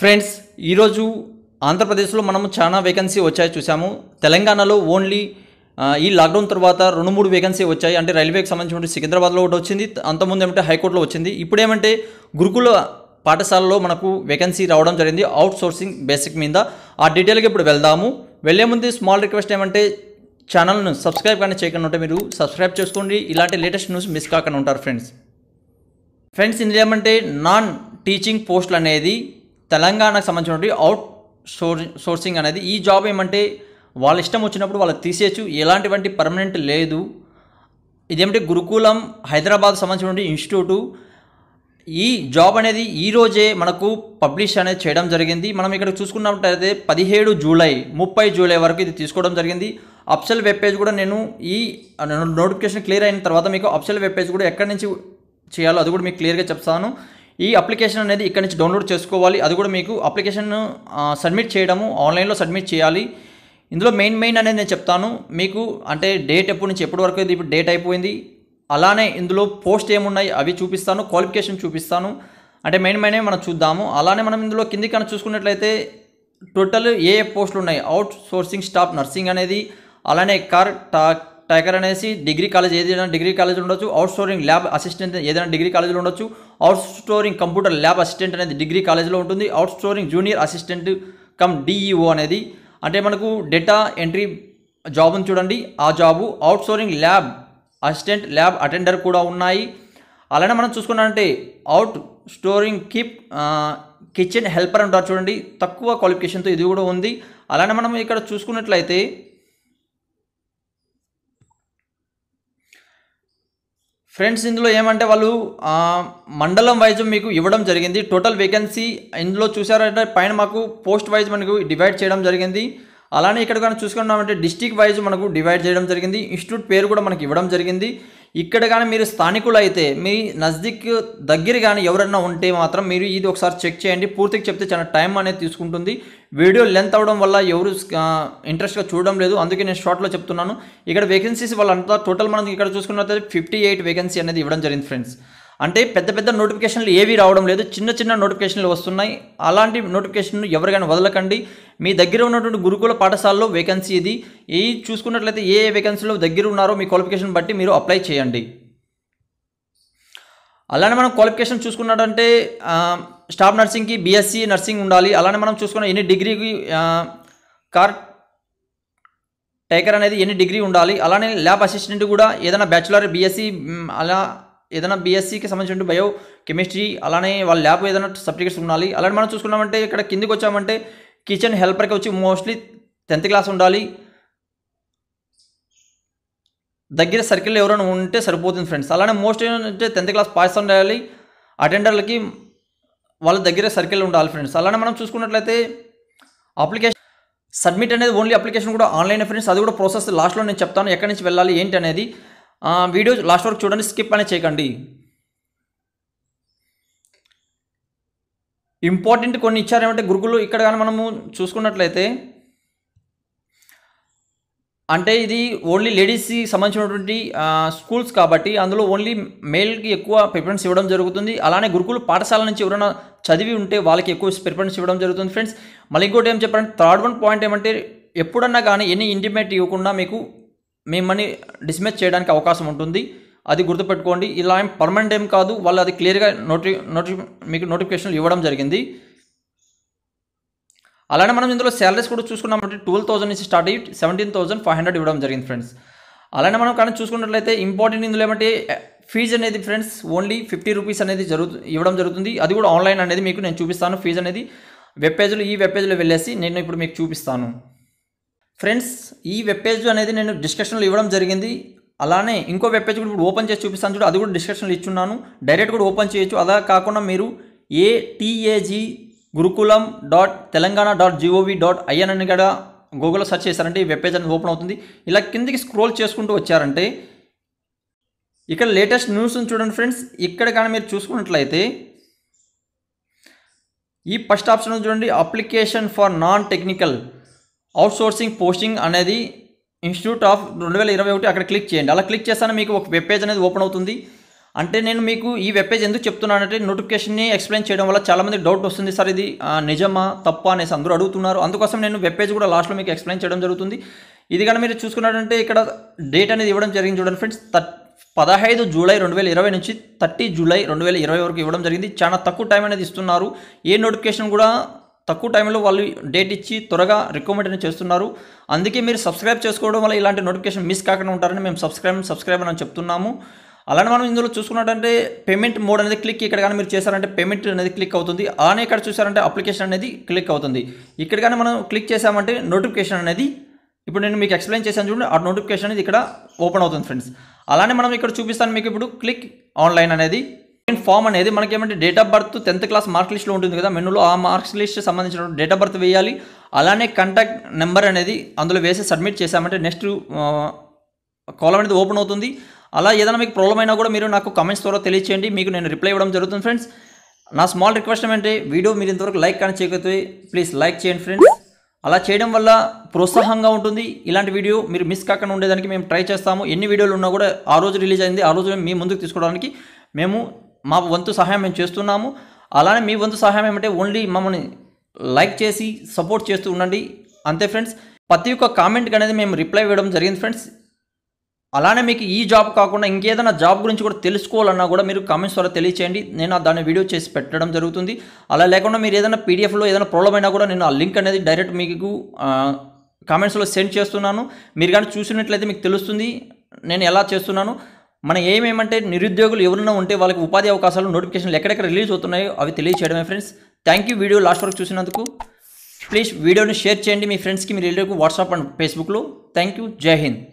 friends ఈరోజు ఆంధ్రప్రదేశ్లో మనము చాలా వేకెన్సీ వచ్చాయి చూసాము తెలంగాణలో ఓన్లీ ఈ లాక్డౌన్ తర్వాత రెండు మూడు వేకెన్సీ వచ్చాయి అంటే రైల్వేకి సంబంధించిన సికింద్రాబాద్లో ఒకటి వచ్చింది అంతకుముందు ఏమంటే హైకోర్టులో వచ్చింది ఇప్పుడు ఏమంటే గురుకుల పాఠశాలలో మనకు వేకెన్సీ రావడం జరిగింది అవుట్ సోర్సింగ్ బేసిక్ మీద ఆ డీటెయిల్కి ఇప్పుడు వెళ్దాము వెళ్ళే ముందు స్మాల్ రిక్వెస్ట్ ఏమంటే ఛానల్ను సబ్స్క్రైబ్ కానీ చేయకుండా ఉంటే మీరు సబ్స్క్రైబ్ చేసుకోండి ఇలాంటి లేటెస్ట్ న్యూస్ మిస్ కాకుండా ఉంటారు ఫ్రెండ్స్ ఫ్రెండ్స్ ఇందులో ఏమంటే నాన్ టీచింగ్ పోస్టులు అనేది తెలంగాణకు సంబంధించినటువంటి అవుట్ సోర్సింగ్ అనేది ఈ జాబ్ ఏమంటే వాళ్ళ ఇష్టం వచ్చినప్పుడు వాళ్ళు తీసేయచ్చు ఎలాంటివంటి పర్మనెంట్ లేదు ఇదేమిటి గురుకులం హైదరాబాద్ సంబంధించినటువంటి ఇన్స్టిట్యూటు ఈ జాబ్ అనేది ఈరోజే మనకు పబ్లిష్ అనేది చేయడం జరిగింది మనం ఇక్కడ చూసుకున్నట్టయితే పదిహేడు జూలై ముప్పై జూలై వరకు ఇది తీసుకోవడం జరిగింది అప్సల్ వెబ్ పేజ్ కూడా నేను ఈ నోటిఫికేషన్ క్లియర్ అయిన తర్వాత మీకు అప్సల్ వెబ్ పేజ్ కూడా ఎక్కడి నుంచి చేయాలో అది కూడా మీకు క్లియర్గా చెప్తాను ఈ అప్లికేషన్ అనేది ఇక్కడ నుంచి డౌన్లోడ్ చేసుకోవాలి అది కూడా మీకు అప్లికేషన్ సబ్మిట్ చేయడము ఆన్లైన్లో సబ్మిట్ చేయాలి ఇందులో మెయిన్ మెయిన్ అనేది నేను చెప్తాను మీకు అంటే డేట్ ఎప్పటి నుంచి ఎప్పటి వరకు ఇప్పుడు డేట్ అయిపోయింది అలానే ఇందులో పోస్ట్ ఏమున్నాయి అవి చూపిస్తాను క్వాలిఫికేషన్ చూపిస్తాను అంటే మెయిన్ మెయిన్ మనం చూద్దాము అలానే మనం ఇందులో కింది కన్నా చూసుకున్నట్లయితే టోటల్ ఏ పోస్టులు ఉన్నాయి అవుట్ సోర్సింగ్ స్టాఫ్ నర్సింగ్ అనేది అలానే కార్ టా టైగర్ అనేసి డిగ్రీ కాలేజ్ ఏదైనా డిగ్రీ కాలేజ్ ఉండొచ్చు అవుట్ సోర్సింగ్ ల్యాబ్ అసిస్టెంట్ ఏదైనా డిగ్రీ కాలేజీలో ఉండొచ్చు outsourcing computer lab assistant అనేది డిగ్రీ కాలేజ్లో ఉంటుంది outsourcing junior assistant cum DEO అనేది అంటే మనకు డేటా ఎంట్రీ జాబ్ని చూడండి ఆ job outsourcing lab assistant lab attender కూడా ఉన్నాయి అలానే మనం చూసుకున్నామంటే అవుట్ స్టోరింగ్ కిప్ కిచెన్ హెల్పర్ అంటారు చూడండి తక్కువ క్వాలిఫికేషన్తో ఇది కూడా ఉంది అలానే మనం ఇక్కడ చూసుకున్నట్లయితే ఫ్రెండ్స్ ఇందులో ఏమంటే వాళ్ళు మండలం వైజ్ మీకు ఇవ్వడం జరిగింది టోటల్ వేకెన్సీ ఇందులో చూసారంటే పైన మాకు పోస్ట్ వైజ్ మనకు డివైడ్ చేయడం జరిగింది అలానే ఇక్కడ కానీ చూసుకున్నామంటే డిస్టిక్ వైజ్ మనకు డివైడ్ చేయడం జరిగింది ఇన్స్టిట్యూట్ పేరు కూడా మనకి ఇవ్వడం జరిగింది ఇక్కడ కానీ మీరు స్థానికులు అయితే మీ నజదిక్ దగ్గర కానీ ఎవరన్నా ఉంటే మాత్రం మీరు ఇది ఒకసారి చెక్ చేయండి పూర్తిగా చెప్తే చాలా టైం అనేది తీసుకుంటుంది వీడియో లెంత్ అవడం వల్ల ఎవరు ఇంట్రెస్ట్గా చూడడం లేదు అందుకే నేను షార్ట్లో చెప్తున్నాను ఇక్కడ వేకెన్సీస్ వాళ్ళంతా టోటల్ మనకి ఇక్కడ చూసుకున్నట్లయితే ఫిఫ్టీ ఎయిట్ వేకెన్సీ అనేది ఇవ్వడం జరిగింది ఫ్రెండ్స్ అంటే పెద్ద పెద్ద నోటిఫికేషన్లు ఏవి రావడం లేదు చిన్న చిన్న నోటిఫికేషన్లు వస్తున్నాయి అలాంటి నోటిఫికేషన్ ఎవరికైనా వదలకండి మీ దగ్గర ఉన్నటువంటి గురుకుల పాఠశాలలో వేకెన్సీ ఇది ఏ చూసుకున్నట్లయితే ఏ వేకెన్సీలో దగ్గర ఉన్నారో మీ క్వాలిఫికేషన్ బట్టి మీరు అప్లై చేయండి అలానే మనం క్వాలిఫికేషన్ చూసుకున్నాడంటే స్టాఫ్ నర్సింగ్కి బీఎస్సీ నర్సింగ్ ఉండాలి అలానే మనం చూసుకున్న ఎన్ని డిగ్రీకి కార్ టేకర్ అనేది ఎన్ని డిగ్రీ ఉండాలి అలానే ల్యాబ్ అసిస్టెంట్ కూడా ఏదైనా బ్యాచులర్ బీఎస్సీ అలా ఏదైనా బీఎస్సీకి సంబంధించిన బయో కెమిస్ట్రీ అలానే వాళ్ళ ల్యాబ్ ఏదైనా సర్టిఫికేట్స్ ఉండాలి అలానే మనం చూసుకున్నామంటే ఇక్కడ కిందికి వచ్చామంటే కిచెన్ హెల్పర్కి వచ్చి మోస్ట్లీ టెన్త్ క్లాస్ ఉండాలి దగ్గర సర్కిల్ ఎవరైనా ఉంటే సరిపోతుంది ఫ్రెండ్స్ అలానే మోస్ట్ ఏంటంటే టెన్త్ క్లాస్ పాస్ ఉండాలి అటెండర్లకి వాళ్ళ దగ్గర సర్కిల్ ఉండాలి ఫ్రెండ్స్ అలానే మనం చూసుకున్నట్లయితే అప్లికేషన్ సబ్మిట్ అనేది ఓన్లీ అప్లికేషన్ కూడా ఆన్లైన్ ఫ్రెండ్స్ అది కూడా ప్రాసెస్ లాస్ట్లో నేను చెప్తాను ఎక్కడి నుంచి వెళ్ళాలి ఏంటి అనేది వీడియో లాస్ట్ వరకు చూడండి స్కిప్ అనేది చేయకండి ఇంపార్టెంట్ కొన్ని ఇచ్చారు ఏమంటే గురుకులు ఇక్కడ కానీ మనము చూసుకున్నట్లయితే అంటే ఇది ఓన్లీ లేడీస్కి సంబంధించినటువంటి స్కూల్స్ కాబట్టి అందులో ఓన్లీ మేల్కి ఎక్కువ ప్రిఫరెన్స్ ఇవ్వడం జరుగుతుంది అలానే గురుకులు పాఠశాల నుంచి ఎవరైనా చదివి ఉంటే వాళ్ళకి ఎక్కువ ప్రిఫరెన్స్ ఇవ్వడం జరుగుతుంది ఫ్రెండ్స్ మళ్ళీ ఇంకోటి ఏం చెప్పారంటే థర్డ్ వన్ పాయింట్ ఏమంటే ఎప్పుడన్నా కానీ ఎన్ని ఇంటిమేట్ ఇవ్వకుండా మీకు మిమ్మల్ని డిస్మిస్ చేయడానికి అవకాశం ఉంటుంది అది గుర్తుపెట్టుకోండి ఇలా ఏం పర్మనెంట్ ఏం కాదు వాళ్ళు అది క్లియర్గా నోటి నోటి మీకు నోటిఫికేషన్లు ఇవ్వడం జరిగింది అలానే మనం ఇందులో శాలరీస్ కూడా చూసుకున్నామంటే ట్వెల్వ్ థౌసండ్ నుంచి స్టార్ట్ అయ్యి సెవెంటీన్ థౌసండ్ ఫైవ్ హండ్రెడ్ ఇవ్వడం జరిగింది ఫ్రెండ్స్ అలానే మనం కానీ చూసుకున్నట్లయితే ఇంపార్టెంట్ ఇందులో ఏమంటే ఫీజు అనేది ఫ్రెండ్స్ ఓన్లీ ఫిఫ్టీ రూపీస్ అనేది జరుగు ఇవ్వడం జరుగుతుంది అది కూడా ఆన్లైన్ అనేది మీకు నేను చూపిస్తాను ఫీజు అనేది వెబ్ పేజ్లో ఈ వెబ్ పేజ్లో వెళ్ళేసి నేను ఇప్పుడు మీకు చూపిస్తాను ఫ్రెండ్స్ ఈ వెబ్ పేజ్ అనేది నేను డిస్కషన్లో ఇవ్వడం జరిగింది అలానే ఇంకో వెబ్ పేజ్ కూడా ఓపెన్ చేసి చూపిస్తాను చూడు అది కూడా డిస్కషన్లు ఇచ్చున్నాను డైరెక్ట్ కూడా ఓపెన్ చేయొచ్చు అలా కాకుండా మీరు ATAG Gurukulam dot Telangana dot gov dot IN అని కూడా గూగుల్లో సెర్చ్ చేశారంటే ఈ వెబ్ పేజ్ అనేది ఓపెన్ అవుతుంది ఇలా కిందికి స్క్రోల్ చేసుకుంటూ వచ్చారంటే ఇక్కడ లేటెస్ట్ న్యూస్ని చూడండి ఫ్రెండ్స్ ఇక్కడ కానీ మీరు చూసుకున్నట్లయితే ఈ ఫస్ట్ ఆప్షన్ చూడండి application for non technical outsourcing posting అనేది ఇన్స్టిట్యూట్ ఆఫ్ రెండు వేల ఇరవై ఒకటి అక్కడ క్లిక్ చేయండి అలా క్లిక్ చేస్తాను మీకు ఒక వెబ్ పేజ్ అనేది ఓపెన్ అవుతుంది అంటే నేను మీకు ఈ వెబ్ పేజ్ ఎందుకు చెప్తున్నానంటే నోటిఫికేషన్ని ఎక్స్ప్లెయిన్ చేయడం వల్ల చాలామంది డౌట్ వస్తుంది సార్ ఇది నిజమా తప్ప అనేసి అందరూ అడుగుతున్నారు అందుకోసం నేను వెబ్ పేజ్ కూడా లాస్ట్లో మీకు ఎక్స్ప్లెయిన్ చేయడం జరుగుతుంది ఇది కానీ మీరు చూసుకున్నారంటే ఇక్కడ డేట్ అనేది ఇవ్వడం జరిగింది చూడండి ఫ్రెండ్స్ త పదహైదు జూలై రెండు వేల ఇరవై నుంచి థర్టీ జూలై రెండు వేల ఇరవై వరకు ఇవ్వడం జరిగింది చాలా తక్కువ టైం అనేది ఇస్తున్నారు ఏ నోటిఫికేషన్ కూడా తక్కువ టైంలో వాళ్ళు డేట్ ఇచ్చి త్వరగా రికమెండ్ చేస్తున్నారు అందుకే మీరు సబ్స్క్రైబ్ చేసుకోవడం వల్ల ఇలాంటి నోటిఫికేషన్ మిస్ కాకుండా ఉంటారని మేము సబ్స్క్రైబ్ సబ్స్క్రైబ్ అని చెప్తున్నాము అలానే మనం ఇందులో చూసుకున్నట్టంటే పేమెంట్ మోడ్ అనేది క్లిక్ ఇక్కడ కానీ మీరు చేశారంటే పేమెంట్ అనేది క్లిక్ అవుతుంది అలానే ఇక్కడ చూసారంటే అప్లికేషన్ అనేది క్లిక్ అవుతుంది ఇక్కడ కానీ మనం క్లిక్ చేశామంటే నోటిఫికేషన్ అనేది ఇప్పుడు నేను మీకు ఎక్స్ప్లెయిన్ చేశాను చూడండి ఆ నోటిఫికేషన్ అనేది ఇక్కడ ఓపెన్ అవుతుంది ఫ్రెండ్స్ అలానే మనం ఇక్కడ చూపిస్తాను మీకు ఇప్పుడు క్లిక్ ఆన్లైన్ అనేది ఫామ్ అనేది మనకి ఏమంటే date of birth tenth class mark లిస్ట్లో ఉంటుంది కదా మెనూలో ఆ మార్క్స్ లిస్ట్ సంబంధించిన డేట్ ఆఫ్ బర్త్ వేయాలి అలానే కాంటాక్ట్ నెంబర్ అనేది అందులో వేసి సబ్మిట్ చేశామంటే నెక్స్ట్ కాలం అనేది ఓపెన్ అవుతుంది అలా ఏదైనా మీకు ప్రాబ్లం అయినా కూడా మీరు నాకు కమెంట్స్ ద్వారా తెలియచేయండి మీకు నేను రిప్లై ఇవ్వడం జరుగుతుంది ఫ్రెండ్స్ నా స్మాల్ రిక్వెస్ట్ ఏమంటే వీడియో మీరు ఇంతవరకు లైక్ కానీ చేయకపోతే ప్లీజ్ లైక్ చేయండి ఫ్రెండ్స్ అలా చేయడం వల్ల ప్రోత్సాహంగా ఉంటుంది ఇలాంటి వీడియో మీరు మిస్ కాకుండా ఉండేదానికి మేము ట్రై చేస్తాము ఎన్ని వీడియోలు ఉన్నా కూడా ఆ రోజు రిలీజ్ అయింది ఆ రోజు మీ ముందుకు తీసుకోవడానికి మేము మా వంతు సహాయం మేము చేస్తున్నాము అలానే మీ వంతు సహాయం ఏమంటే ఓన్లీ మమ్మల్ని లైక్ చేసి సపోర్ట్ చేస్తూ ఉండండి అంతే ఫ్రెండ్స్ ప్రతి ఒక్క కామెంట్కి అనేది మేము రిప్లై ఇవ్వడం జరిగింది ఫ్రెండ్స్ అలానే మీకు ఈ జాబ్ కాకుండా ఇంకేదైనా జాబ్ గురించి కూడా తెలుసుకోవాలన్నా కూడా మీరు కామెంట్స్ ద్వారా తెలియచేయండి నేను దాన్ని వీడియో చేసి పెట్టడం జరుగుతుంది అలా లేకుండా మీరు ఏదైనా పీడిఎఫ్లో ఏదైనా ప్రాబ్లం అయినా కూడా నేను ఆ లింక్ అనేది డైరెక్ట్ మీకు కామెంట్స్లో సెండ్ చేస్తున్నాను మీరు కానీ చూసినట్లయితే మీకు తెలుస్తుంది నేను ఎలా చేస్తున్నాను మనం ఏమేమంటే నిరుద్యోగులు ఎవరైనా ఉంటే వాళ్ళకి ఉపాధి అవకాశాలు నోటిఫికేషన్లు ఎక్కడెక్కడ రిలీజ్ అవుతున్నాయో అవి తెలియచేయడమే friends thank you video last వరకు చూసినందుకు ప్లీజ్ వీడియోని షేర్ చేయండి మీ ఫ్రెండ్స్కి మీ రిలేటివ్కి వాట్సాప్ అండ్ ఫేస్బుక్లో థ్యాంక్ యూ జై హింద్